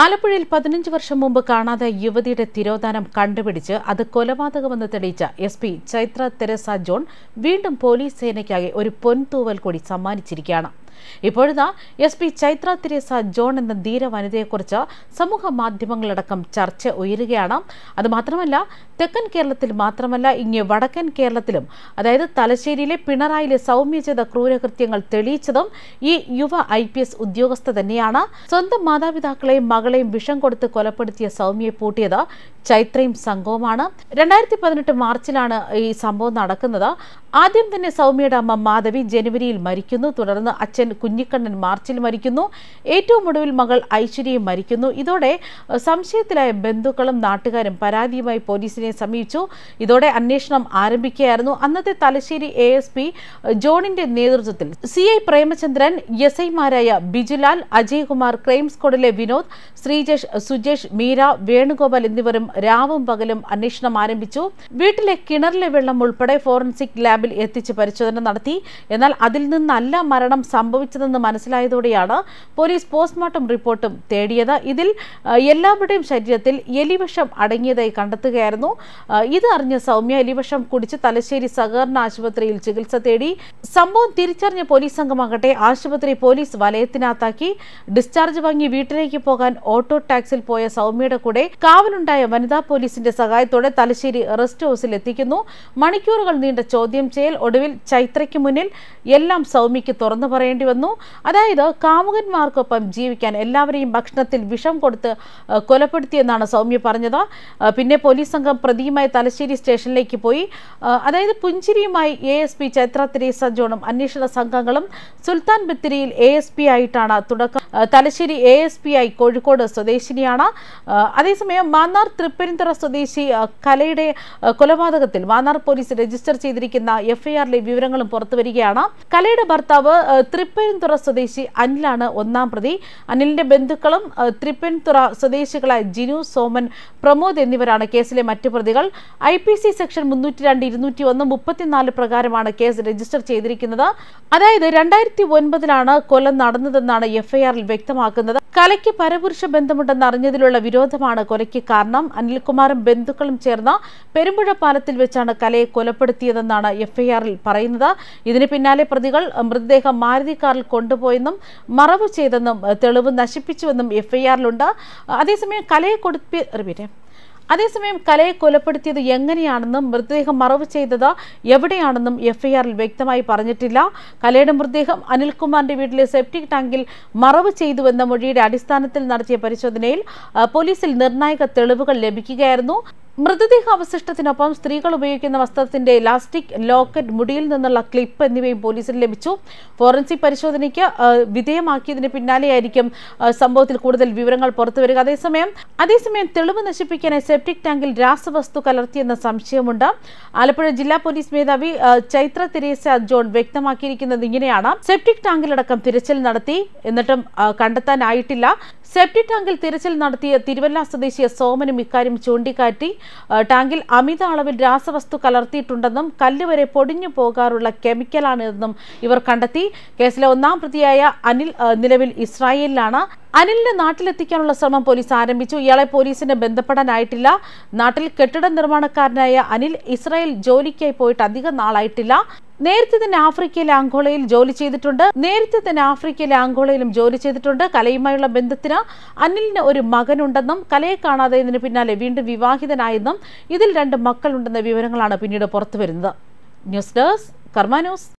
ആലപ്പുഴയിൽ പതിനഞ്ച് വർഷം മുമ്പ് കാണാതെ യുവതിയുടെ തിരോധാനം കണ്ടുപിടിച്ച് അത് കൊലപാതകമെന്ന് തെളിയിച്ച എസ് പി ചൈത്ര തെരേസ ജോൺ വീണ്ടും പോലീസ് സേനയ്ക്കായി ഒരു പൊൻതൂവൽ കൂടി സമ്മാനിച്ചിരിക്കുകയാണ് ഇപ്പോഴിതാ എസ് പി ചൈത്ര തിരേസ ജോൺ എന്ന ധീര വനിതയെക്കുറിച്ച് സമൂഹ മാധ്യമങ്ങളടക്കം ചർച്ച ഉയരുകയാണ് അതുമാത്രമല്ല തെക്കൻ കേരളത്തിൽ മാത്രമല്ല ഇങ്ങ് വടക്കൻ കേരളത്തിലും അതായത് തലശ്ശേരിയിലെ പിണറായിലെ സൗമ്യ ചെയ്ത ക്രൂരകൃത്യങ്ങൾ തെളിയിച്ചതും ഈ യുവ ഐ പി എസ് ഉദ്യോഗസ്ഥ തന്നെയാണ് സ്വന്തം മാതാപിതാക്കളെയും മകളെയും വിഷം കൊടുത്ത് കൊലപ്പെടുത്തിയ സൗമ്യയെ പൂട്ടിയത് ചൈത്രയും സംഘവുമാണ് രണ്ടായിരത്തി പതിനെട്ട് മാർച്ചിലാണ് ഈ സംഭവം നടക്കുന്നത് ആദ്യം തന്നെ സൗമ്യയുടെ അമ്മ മാധവി ജനുവരിയിൽ മരിക്കുന്നു തുടർന്ന് അച്ഛൻ അച്ഛൻ കുഞ്ഞിക്കണ്ണൻ മാർച്ചിൽ മരിക്കുന്നു ഏറ്റവും ഒടുവിൽ മകൾ ഐശ്വര്യയും മരിക്കുന്നു ഇതോടെ സംശയത്തിലായ ബന്ധുക്കളും നാട്ടുകാരും പരാതിയുമായി പോലീസിനെ സമീപിച്ചു ഇതോടെ അന്വേഷണം ആരംഭിക്കുകയായിരുന്നു അന്നത്തെ തലശ്ശേരി എ എസ് പി ജോണിന്റെ നേതൃത്വത്തിൽ സി ഐ പ്രേമചന്ദ്രൻ എസ് ഐമാരായ ബിജുലാൽ അജയ്കുമാർ ക്രൈം സ്ക്വാഡിലെ വിനോദ് ശ്രീജേഷ് സുജേഷ് മീര വേണുഗോപാൽ എന്നിവരും രാവും പകലും അന്വേഷണം ആരംഭിച്ചു വീട്ടിലെ കിണറിലെ വെള്ളം ഉൾപ്പെടെ ഫോറൻസിക് ലാബിൽ എത്തിച്ച് പരിശോധന നടത്തി എന്നാൽ അതിൽ നിന്നല്ല മരണം സംഭവം സംഭവിച്ചതെന്ന് മനസ്സിലായതോടെയാണ് പോലീസ് പോസ്റ്റ്മോർട്ടം റിപ്പോർട്ടും തേടിയത് ഇതിൽ എല്ലാവരുടെയും ശരീരത്തിൽ എലിവിഷം അടങ്ങിയതായി കണ്ടെത്തുകയായിരുന്നു ഇത് അറിഞ്ഞ സൗമ്യ എലിവിഷം കുടിച്ച് തലശ്ശേരി സഹകരണ ആശുപത്രിയിൽ ചികിത്സ തേടി സംഭവം തിരിച്ചറിഞ്ഞ പോലീസ് സംഘമാകട്ടെ ആശുപത്രി പോലീസ് വലയത്തിനകത്താക്കി ഡിസ്ചാർജ് വാങ്ങി വീട്ടിലേക്ക് പോകാൻ ഓട്ടോ ടാക്സിൽ പോയ സൗമ്യയുടെ കൂടെ കാവലുണ്ടായ വനിതാ പോലീസിന്റെ സഹായത്തോടെ തലശ്ശേരി റെസ്റ്റ് ഹൗസിൽ എത്തിക്കുന്നു മണിക്കൂറുകൾ നീണ്ട ചോദ്യം ചെയ്യൽ ഒടുവിൽ ചൈത്രയ്ക്ക് മുന്നിൽ എല്ലാം സൗമ്യയ്ക്ക് തുറന്നു പറയേണ്ടി നേരിടേണ്ടി വന്നു അതായത് കാമുകന്മാർക്കൊപ്പം ജീവിക്കാൻ എല്ലാവരെയും ഭക്ഷണത്തിൽ വിഷം കൊടുത്ത് കൊലപ്പെടുത്തിയെന്നാണ് സൗമ്യ പറഞ്ഞത് പിന്നെ പോലീസ് സംഘം പ്രതിയുമായി തലശ്ശേരി സ്റ്റേഷനിലേക്ക് പോയി അതായത് പുഞ്ചിരിയുമായി A S P Chaithra Teresa ജോണും അന്വേഷണ സംഘങ്ങളും സുൽത്താൻ ബത്തിരിയിൽ എ എസ് പി ആയിട്ടാണ് തുടക്കം തലശ്ശേരി എ എസ് പി ആയി കോഴിക്കോട് സ്വദേശിനിയാണ് അതേസമയം മാന്നാർ തൃപ്പരിന്തുറ സ്വദേശി കലയുടെ കൊലപാതകത്തിൽ മാന്നാർ പോലീസ് രജിസ്റ്റർ ചെയ്തിരിക്കുന്ന എഫ്ഐആറിലെ വിവരങ്ങളും പുറത്തുവരികയാണ് കലയുടെ ഭർത്താവ് തൃപ്പ തൃപ്പരുംതുറ സ്വദേശി അനിലാണ് ഒന്നാം പ്രതി അനിലിന്റെ ബന്ധുക്കളും തൃപ്പൻതുറ സ്വദേശികളായ ജിനു സോമൻ പ്രമോദ് എന്നിവരാണ് കേസിലെ മറ്റു പ്രതികൾ ഐ പി സി സെക്ഷൻ മുന്നൂറ്റി രണ്ട് ഇരുന്നൂറ്റി ഒന്ന് മുപ്പത്തിനാല് പ്രകാരമാണ് കേസ് രജിസ്റ്റർ ചെയ്തിരിക്കുന്നത് അതായത് രണ്ടായിരത്തി ഒൻപതിലാണ് കൊലം നടന്നതെന്നാണ് എഫ്ഐആറിൽ വ്യക്തമാക്കുന്നത് കലയ്ക്ക് പരപുരുഷ ബന്ധമുണ്ടെന്ന് അറിഞ്ഞതിലുള്ള വിരോധമാണ് കൊലയ്ക്ക് കാരണം അനിൽകുമാറും ബന്ധുക്കളും ചേർന്ന പെരുമ്പുഴ പാലത്തിൽ വെച്ചാണ് കലയെ കൊലപ്പെടുത്തിയതെന്നാണ് എഫ്ഐആറിൽ പറയുന്നത് ഇതിന് പിന്നാലെ പ്രതികൾ മൃതദേഹം മാരുതി കാറിൽ കൊണ്ടുപോയെന്നും മറവ് ചെയ്തെന്നും തെളിവ് നശിപ്പിച്ചുവെന്നും ആറിലുണ്ട് അതേസമയം കലയെ കൊടുപ്പി അതേസമയം കലയെ കൊലപ്പെടുത്തിയത് എങ്ങനെയാണെന്നും മൃതദേഹം മറവ് ചെയ്തത് എവിടെയാണെന്നും എഫ്ഐആറിൽ വ്യക്തമായി പറഞ്ഞിട്ടില്ല കലയുടെ മൃതദേഹം അനിൽകുമാറിന്റെ വീട്ടിലെ സെപ്റ്റിക് ടാങ്കിൽ മറവ് ചെയ്തുവെന്ന മൊഴിയുടെ അടിസ്ഥാനത്തിൽ നടത്തിയ പരിശോധനയിൽ പോലീസിൽ നിർണായക തെളിവുകൾ ലഭിക്കുകയായിരുന്നു മൃതദേഹ അവശിഷ്ടത്തിനൊപ്പം സ്ത്രീകൾ ഉപയോഗിക്കുന്ന വസ്ത്രത്തിന്റെ ഇലാസ്റ്റിക് ലോക്കറ്റ് മുടിയിൽ നിന്നുള്ള ക്ലിപ്പ് എന്നിവയും പോലീസിന് ലഭിച്ചു ഫോറൻസിക് പരിശോധനയ്ക്ക് വിധേയമാക്കിയതിന് പിന്നാലെയായിരിക്കും സംഭവത്തിൽ കൂടുതൽ വിവരങ്ങൾ പുറത്തുവരിക അതേസമയം അതേസമയം തെളിവ് നശിപ്പിക്കാനായി സെപ്റ്റിക് ടാങ്കിൽ രാസവസ്തു കലർത്തിയെന്ന സംശയമുണ്ട് ആലപ്പുഴ ജില്ലാ പോലീസ് മേധാവി ചൈത്ര തിരേസ ജോൺ വ്യക്തമാക്കിയിരിക്കുന്നത് ഇങ്ങനെയാണ് സെപ്റ്റിക് ടാങ്കിലടക്കം തിരച്ചിൽ നടത്തി എന്നിട്ടും കണ്ടെത്താനായിട്ടില്ല സെപ്റ്റിക് ടാങ്കിൽ തിരച്ചിൽ നടത്തിയ തിരുവല്ല സ്വദേശിയ സോമനും ഇക്കാര്യം ചൂണ്ടിക്കാട്ടി ടാങ്കിൽ അമിത അളവിൽ രാസവസ്തു കലർത്തിയിട്ടുണ്ടെന്നും കല്ല് വരെ പൊടിഞ്ഞു പോകാറുള്ള കെമിക്കലാണിതെന്നും ഇവർ കണ്ടെത്തി കേസിലെ ഒന്നാം പ്രതിയായ അനിൽ നിലവിൽ ഇസ്രായേലിലാണ് അനിലിനെ നാട്ടിലെത്തിക്കാനുള്ള ശ്രമം പോലീസ് ആരംഭിച്ചു ഇയാളെ പോലീസിന് ബന്ധപ്പെടാനായിട്ടില്ല നാട്ടിൽ കെട്ടിട നിർമ്മാണക്കാരനായ അനിൽ ഇസ്രായേൽ ജോലിക്കായി പോയിട്ട് അധികം നാളായിട്ടില്ല നേരത്തെ തന്നെ ആഫ്രിക്കയിലെ ആങ്കോളയിൽ ജോലി ചെയ്തിട്ടുണ്ട് നേരത്തെ തന്നെ ആഫ്രിക്കയിലെ ആങ്കോളയിലും ജോലി ചെയ്തിട്ടുണ്ട് കലയുമായുള്ള ബന്ധത്തിന് അനിലിന് ഒരു മകനുണ്ടെന്നും കലയെ കാണാതായതിനു പിന്നാലെ വീണ്ടും വിവാഹിതനായെന്നും ഇതിൽ രണ്ട് മക്കളുണ്ടെന്ന വിവരങ്ങളാണ് പിന്നീട് പുറത്തുവരുന്നത് ന്യൂസ് ഡെസ്ക് കർമാ ന്യൂസ്